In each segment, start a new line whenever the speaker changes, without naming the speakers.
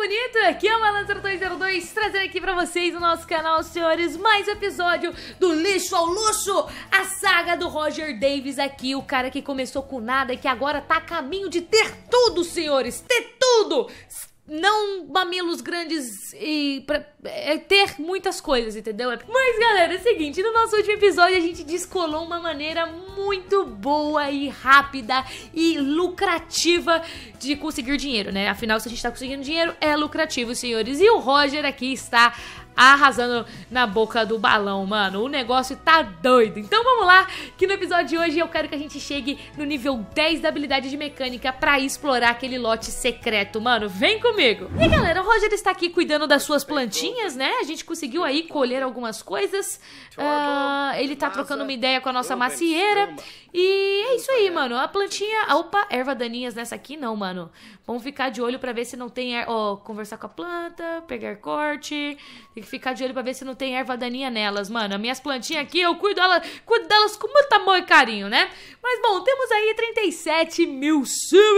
bonito! Aqui é o Malandro202 trazendo aqui pra vocês no nosso canal, senhores, mais episódio do Lixo ao Luxo, a saga do Roger Davis aqui, o cara que começou com nada e que agora tá a caminho de ter tudo, senhores, ter tudo! não mamilos grandes e pra, é, ter muitas coisas, entendeu? É, mas galera, é o seguinte, no nosso último episódio a gente descolou uma maneira muito boa e rápida e lucrativa de conseguir dinheiro, né? Afinal, se a gente tá conseguindo dinheiro, é lucrativo, senhores. E o Roger aqui está arrasando na boca do balão, mano. O negócio tá doido. Então vamos lá, que no episódio de hoje eu quero que a gente chegue no nível 10 da habilidade de mecânica para explorar aquele lote secreto, mano. Vem comigo. E galera, o Roger está aqui cuidando das suas plantinhas, né? A gente conseguiu aí colher algumas coisas. Uh, ele tá trocando uma ideia com a nossa macieira. E é isso aí, é. mano. A plantinha, opa, erva daninhas nessa aqui não, mano. Vamos ficar de olho para ver se não tem, é, ó, conversar com a planta, pegar corte, tem que ficar de olho pra ver se não tem erva daninha nelas, mano. As minhas plantinhas aqui, eu cuido, cuido delas com muito amor e carinho, né? Mas, bom, temos aí 37 mil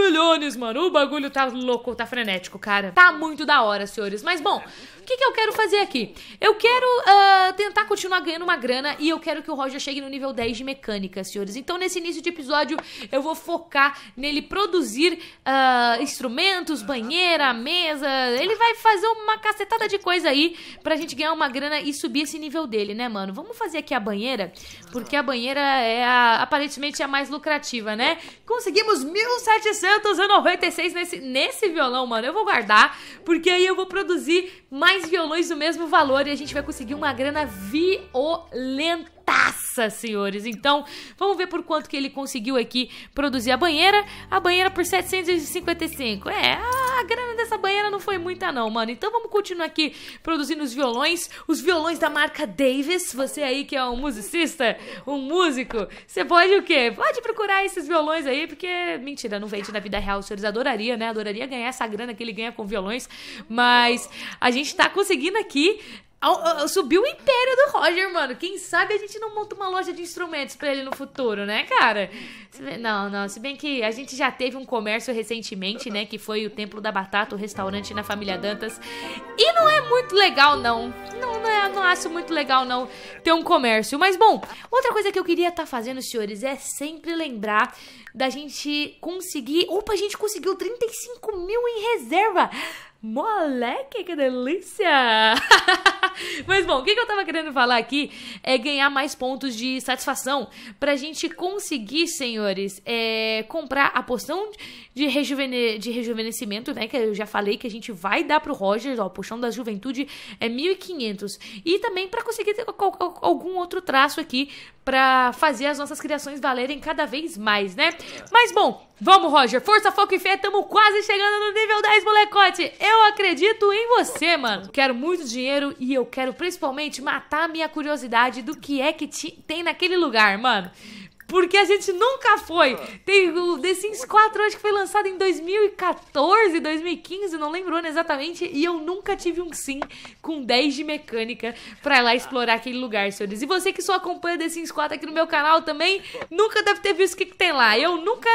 milhões, mano. O bagulho tá louco, tá frenético, cara. Tá muito da hora, senhores. Mas, bom, o que, que eu quero fazer aqui? Eu quero uh, tentar continuar ganhando uma grana e eu quero que o Roger chegue no nível 10 de mecânica, senhores. Então, nesse início de episódio, eu vou focar nele produzir uh, instrumentos, banheira, mesa. Ele vai fazer uma cacetada de coisa aí pra pra gente ganhar uma grana e subir esse nível dele, né, mano? Vamos fazer aqui a banheira, porque a banheira é a, aparentemente é a mais lucrativa, né? Conseguimos 1.796 nesse, nesse violão, mano. Eu vou guardar, porque aí eu vou produzir mais violões do mesmo valor e a gente vai conseguir uma grana violentaça, senhores. Então, vamos ver por quanto que ele conseguiu aqui produzir a banheira. A banheira por 755. É, a grana dessa banheira não foi muita não, mano. Então, vamos continuar aqui produzindo os violões, os violões da marca Davis. Você aí que é um musicista, um músico, você pode o quê? Pode procurar esses violões aí, porque mentira, não vende na vida real, os senhores adoraria, né? Adoraria ganhar essa grana que ele ganha com violões, mas a gente gente tá conseguindo aqui Subiu o império do Roger, mano. Quem sabe a gente não monta uma loja de instrumentos para ele no futuro, né, cara? Não, não. Se bem que a gente já teve um comércio recentemente, né? Que foi o Templo da Batata, o restaurante na família Dantas. E não é muito legal, não. Não, não, é, não acho muito legal, não, ter um comércio. Mas, bom, outra coisa que eu queria estar tá fazendo, senhores, é sempre lembrar da gente conseguir. Opa, a gente conseguiu 35 mil em reserva. Moleque, que delícia! Mas bom, o que eu tava querendo falar aqui é ganhar mais pontos de satisfação pra gente conseguir, senhores, é, comprar a poção de, rejuvene de rejuvenescimento, né? Que eu já falei que a gente vai dar pro Roger, ó, o poção da juventude é 1500. E também para conseguir algum outro traço aqui pra fazer as nossas criações valerem cada vez mais, né? Mas bom, vamos, Roger, força, foco e fé, tamo quase chegando no nível 10, molecote! Eu eu acredito em você, mano. Quero muito dinheiro e eu quero principalmente matar a minha curiosidade do que é que te, tem naquele lugar, mano. Porque a gente nunca foi. Tem o The Sims 4, acho que foi lançado em 2014, 2015, não lembro exatamente. E eu nunca tive um Sim com 10 de mecânica pra ir lá explorar aquele lugar, senhores. E você que só acompanha The Sims 4 aqui no meu canal também, nunca deve ter visto o que, que tem lá. Eu nunca,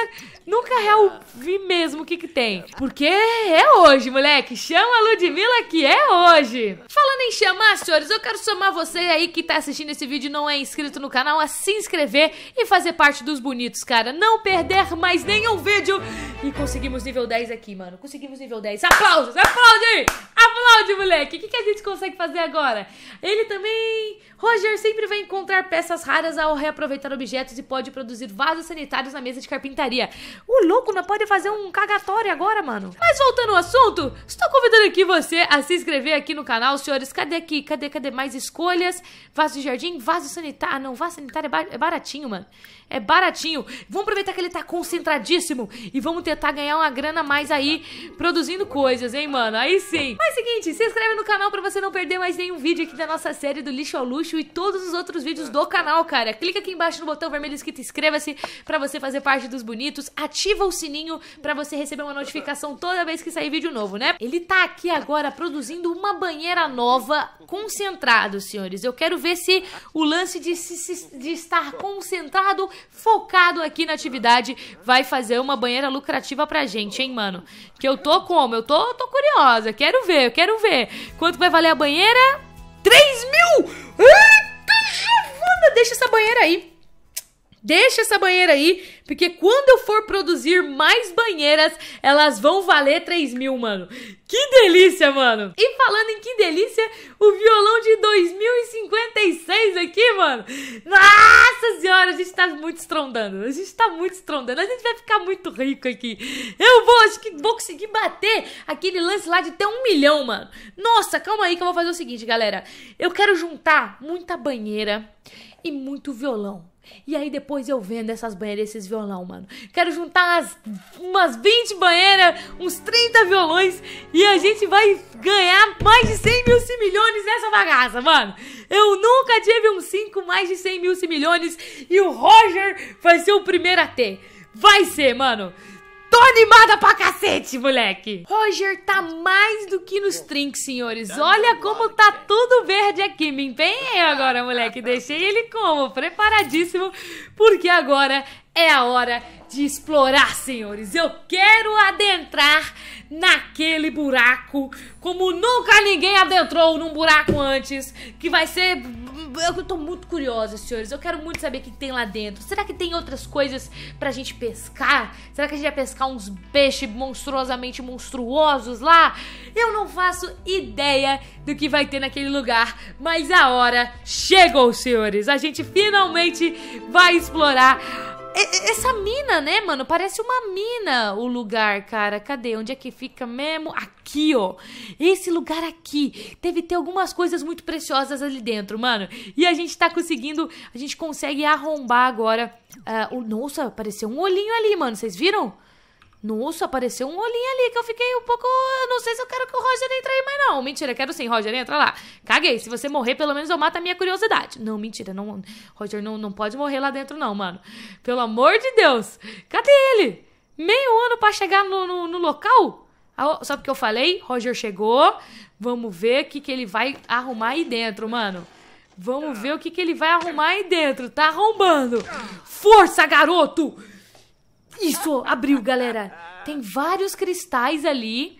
nunca é. real vi mesmo o que, que tem. Porque é hoje, moleque. Chama a Ludmilla que é hoje. Falando em chamar, senhores, eu quero chamar você aí que tá assistindo esse vídeo e não é inscrito no canal a se inscrever e fazer fazer parte dos bonitos, cara. Não perder mais nenhum vídeo. E conseguimos nível 10 aqui, mano. Conseguimos nível 10. Aplausos! Aplaude! Aplaude, moleque! O que, que a gente consegue fazer agora? Ele também... Roger sempre vai encontrar peças raras ao reaproveitar objetos e pode produzir vasos sanitários na mesa de carpintaria. O louco não pode fazer um cagatório agora, mano. Mas voltando ao assunto, estou com convidando aqui você a se inscrever aqui no canal, senhores. Cadê aqui? Cadê, cadê mais escolhas? Vaso de jardim, vaso sanitário. Ah, não, vaso sanitário é, é baratinho, mano. É baratinho. Vamos aproveitar que ele tá concentradíssimo e vamos tentar ganhar uma grana a mais aí produzindo coisas, hein, mano? Aí sim. Mas é seguinte, se inscreve no canal pra você não perder mais nenhum vídeo aqui da nossa série do Lixo ao Luxo e todos os outros vídeos do canal, cara. Clica aqui embaixo no botão vermelho escrito inscreva-se pra você fazer parte dos bonitos. Ativa o sininho pra você receber uma notificação toda vez que sair vídeo novo, né? Ele tá aqui agora produzindo uma banheira nova concentrado, senhores. Eu quero ver se o lance de, se, de estar concentrado, focado aqui na atividade, vai fazer uma banheira lucrativa pra gente, hein, mano? Que eu tô como? Eu tô, tô curiosa. Quero ver, eu quero ver. Quanto vai valer a banheira? 3 mil! Eita, Giovana, deixa essa banheira aí. Deixa essa banheira aí, porque quando eu for produzir mais banheiras, elas vão valer 3 mil, mano. Que delícia, mano! E falando em que delícia, o violão de 2056 aqui, mano! Nossa senhora, a gente tá muito estrondando. A gente tá muito estrondando. A gente vai ficar muito rico aqui. Eu vou, acho que vou conseguir bater aquele lance lá de ter um milhão, mano. Nossa, calma aí que eu vou fazer o seguinte, galera. Eu quero juntar muita banheira e muito violão. E aí depois eu vendo essas banheiras, esses violão, mano. Quero juntar umas, umas 20 banheiras, uns 30 violões e a gente vai ganhar mais de 100 mil milhões nessa bagaça, mano. Eu nunca tive um 5 mais de 100 mil milhões e o Roger vai ser o primeiro a ter. Vai ser, mano. Tô animada pra cacete, moleque! Roger tá mais do que nos trinks, senhores. Tá Olha como tá tudo verde aqui. Me empenhei agora, moleque. Deixei ele como? Preparadíssimo, porque agora é a hora de explorar, senhores. Eu quero adentrar naquele buraco como nunca ninguém adentrou num buraco antes, que vai ser eu tô muito curiosa, senhores. Eu quero muito saber o que tem lá dentro. Será que tem outras coisas pra gente pescar? Será que a gente vai pescar uns peixes monstruosamente monstruosos lá? Eu não faço ideia do que vai ter naquele lugar, mas a hora chegou, senhores. A gente finalmente vai explorar essa mina, né, mano? Parece uma mina o lugar, cara. Cadê? Onde é que fica mesmo? Aqui, ó. Esse lugar aqui. Deve ter algumas coisas muito preciosas ali dentro, mano. E a gente tá conseguindo. A gente consegue arrombar agora. Uh, o... Nossa, apareceu um olhinho ali, mano. Vocês viram? Nossa, apareceu um olhinho ali que eu fiquei um pouco. Não sei se eu quero que o Roger entre aí mais, não. Mentira, quero sim, Roger, entra lá. Caguei. Se você morrer, pelo menos eu mato a minha curiosidade. Não, mentira, não. Roger não, não pode morrer lá dentro, não, mano. Pelo amor de Deus. Cadê ele? Meio ano para chegar no, no, no local? Só ah, porque eu falei, Roger chegou. Vamos ver o que, que ele vai arrumar aí dentro, mano. Vamos ver o que, que ele vai arrumar aí dentro. Tá arrombando. Força, garoto! Isso, abriu, galera. Tem vários cristais ali.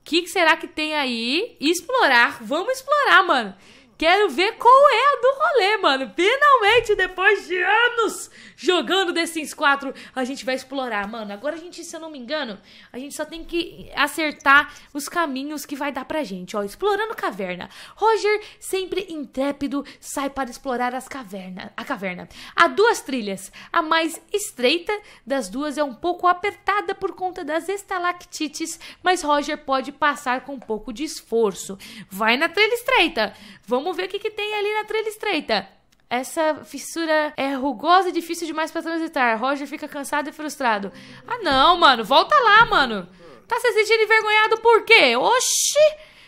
O que, que será que tem aí? Explorar. Vamos explorar, mano. Quero ver qual é a do rolê, mano. Finalmente, depois de anos jogando The Sims 4, a gente vai explorar, mano. Agora a gente, se eu não me engano, a gente só tem que acertar os caminhos que vai dar pra gente, ó. Explorando caverna. Roger, sempre intrépido, sai para explorar as cavernas. A caverna. Há duas trilhas. A mais estreita das duas é um pouco apertada por conta das estalactites, mas Roger pode passar com um pouco de esforço. Vai na trilha estreita. Vamos Vamos ver o que, que tem ali na trilha estreita. Essa fissura é rugosa e difícil demais para transitar. Roger fica cansado e frustrado. Ah, não, mano. Volta lá, mano. Tá se sentindo envergonhado por quê? Oxi!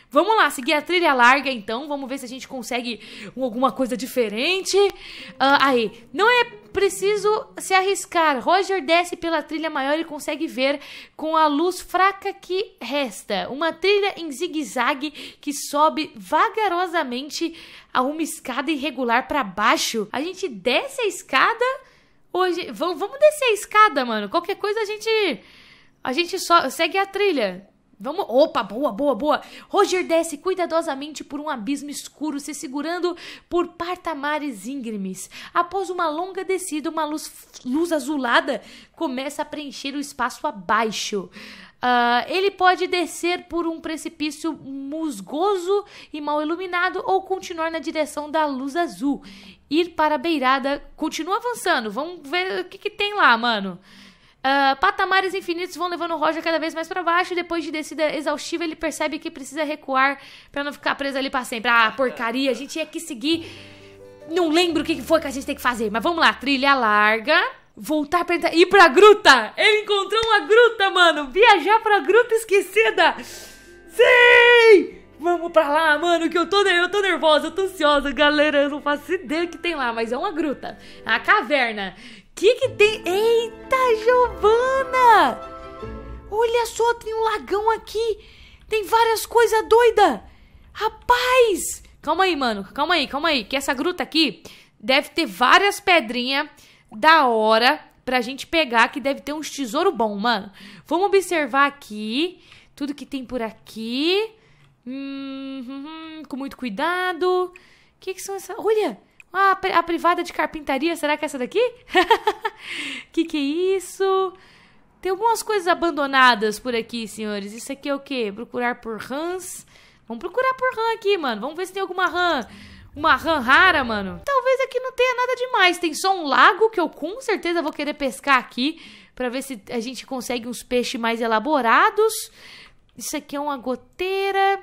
Vamos lá, seguir a trilha larga então. Vamos ver se a gente consegue alguma coisa diferente. Uh, aí, não é preciso se arriscar. Roger desce pela trilha maior e consegue ver com a luz fraca que resta. Uma trilha em zigue-zague que sobe vagarosamente a uma escada irregular para baixo. A gente desce a escada. Hoje, vamos descer a escada, mano. Qualquer coisa a gente a gente só segue a trilha. Vamos. Opa, boa, boa, boa. Roger desce cuidadosamente por um abismo escuro, se segurando por partamares íngremes. Após uma longa descida, uma luz, luz azulada começa a preencher o espaço abaixo. Uh, ele pode descer por um precipício musgoso e mal iluminado ou continuar na direção da luz azul. Ir para a beirada. Continua avançando. Vamos ver o que, que tem lá, mano. Uh, patamares infinitos vão levando o Roger cada vez mais para baixo. depois de descida exaustiva, ele percebe que precisa recuar para não ficar preso ali para sempre. Ah, porcaria, a gente tinha que seguir. Não lembro o que foi que a gente tem que fazer, mas vamos lá. Trilha larga. Voltar pra entrar. Ir pra gruta! Ele encontrou uma gruta, mano! Viajar pra gruta esquecida! Sim! Vamos pra lá, mano, que eu tô, eu tô nervosa, eu tô ansiosa, galera. Eu não faço ideia o que tem lá, mas é uma gruta. A caverna. O que que tem? Ei, só, tem um lagão aqui. Tem várias coisas doida. Rapaz! Calma aí, mano. Calma aí, calma aí. Que essa gruta aqui deve ter várias pedrinhas da hora pra gente pegar, que deve ter uns tesouro bom, mano. Vamos observar aqui tudo que tem por aqui. Hum, hum, hum, com muito cuidado. O que, que são essas... Olha! a privada de carpintaria, será que é essa daqui? O que, que é isso? Tem algumas coisas abandonadas por aqui, senhores. Isso aqui é o quê? Procurar por rãs. Vamos procurar por rã aqui, mano. Vamos ver se tem alguma rã. Uma rã rara, mano. Talvez aqui não tenha nada demais. Tem só um lago que eu com certeza vou querer pescar aqui. Pra ver se a gente consegue uns peixes mais elaborados. Isso aqui é uma goteira.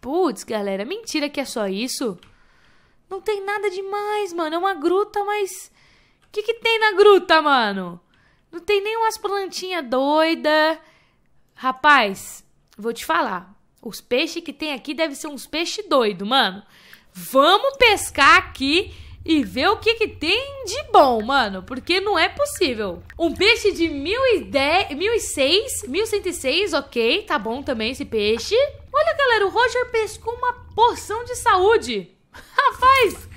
Putz, galera. Mentira que é só isso. Não tem nada demais, mano. É uma gruta, mas... O que, que tem na gruta, mano? Não tem nem umas plantinhas doida. Rapaz, vou te falar. Os peixes que tem aqui devem ser uns peixes doido, mano. Vamos pescar aqui e ver o que, que tem de bom, mano. Porque não é possível. Um peixe de 1010, 1006, 1106, ok. Tá bom também esse peixe. Olha, galera, o Roger pescou uma porção de saúde. Rapaz,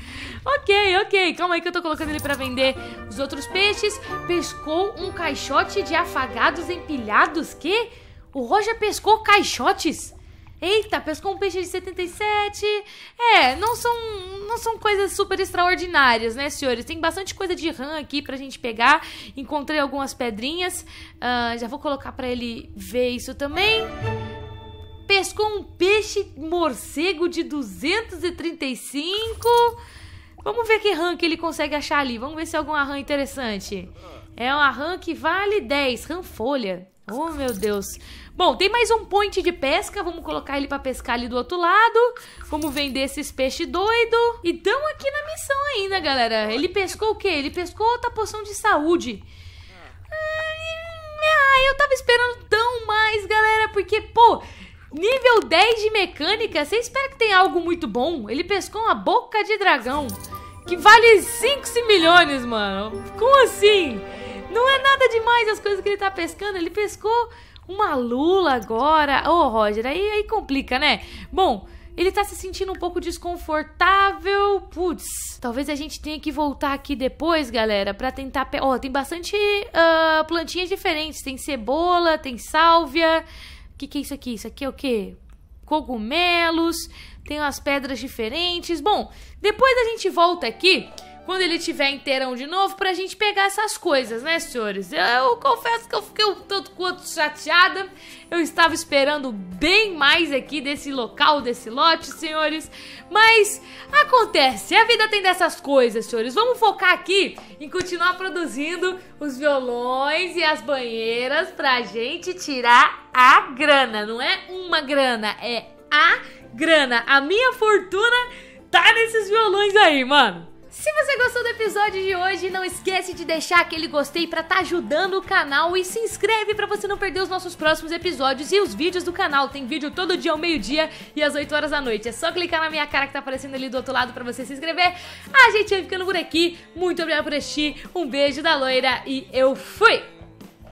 Ok, ok, calma aí que eu tô colocando ele pra vender os outros peixes. Pescou um caixote de afagados empilhados, que? O Roger pescou caixotes? Eita, pescou um peixe de 77. É, não são, não são coisas super extraordinárias, né, senhores? Tem bastante coisa de RAM aqui pra gente pegar. Encontrei algumas pedrinhas. Uh, já vou colocar pra ele ver isso também. Pescou um peixe morcego de 235. Vamos ver que rank ele consegue achar ali. Vamos ver se é alguma rank interessante. É uma rank que vale 10. RAM folha. Oh, meu Deus. Bom, tem mais um point de pesca. Vamos colocar ele para pescar ali do outro lado. Vamos vender esses peixes doido. E tão aqui na missão ainda, galera. Ele pescou o quê? Ele pescou outra poção de saúde. Ah, eu tava esperando tão mais, galera. Porque, pô... Nível 10 de mecânica, você espera que tenha algo muito bom? Ele pescou uma boca de dragão que vale 5 milhões, mano. Como assim? Não é nada demais as coisas que ele tá pescando. Ele pescou uma lula agora. Ô, oh, Roger, aí, aí complica, né? Bom, ele tá se sentindo um pouco desconfortável. Putz, talvez a gente tenha que voltar aqui depois, galera, para tentar. Ó, oh, tem bastante uh, plantinhas diferentes. Tem cebola, tem sálvia. O que, que é isso aqui? Isso aqui é o quê? Cogumelos tem umas pedras diferentes. Bom, depois a gente volta aqui quando ele tiver inteirão de novo pra gente pegar essas coisas, né, senhores? Eu, eu, confesso que eu fiquei um tanto quanto chateada. Eu estava esperando bem mais aqui desse local, desse lote, senhores. Mas acontece, a vida tem dessas coisas, senhores. Vamos focar aqui em continuar produzindo os violões e as banheiras pra gente tirar a grana. Não é uma grana, é a grana, a minha fortuna tá nesses violões aí, mano. Se você gostou do episódio de hoje, não esquece de deixar aquele gostei para estar tá ajudando o canal e se inscreve para você não perder os nossos próximos episódios e os vídeos do canal. Tem vídeo todo dia ao meio-dia e às 8 horas da noite. É só clicar na minha cara que tá aparecendo ali do outro lado para você se inscrever. A gente vai ficando por aqui. Muito obrigado por assistir. Um beijo da loira e eu fui.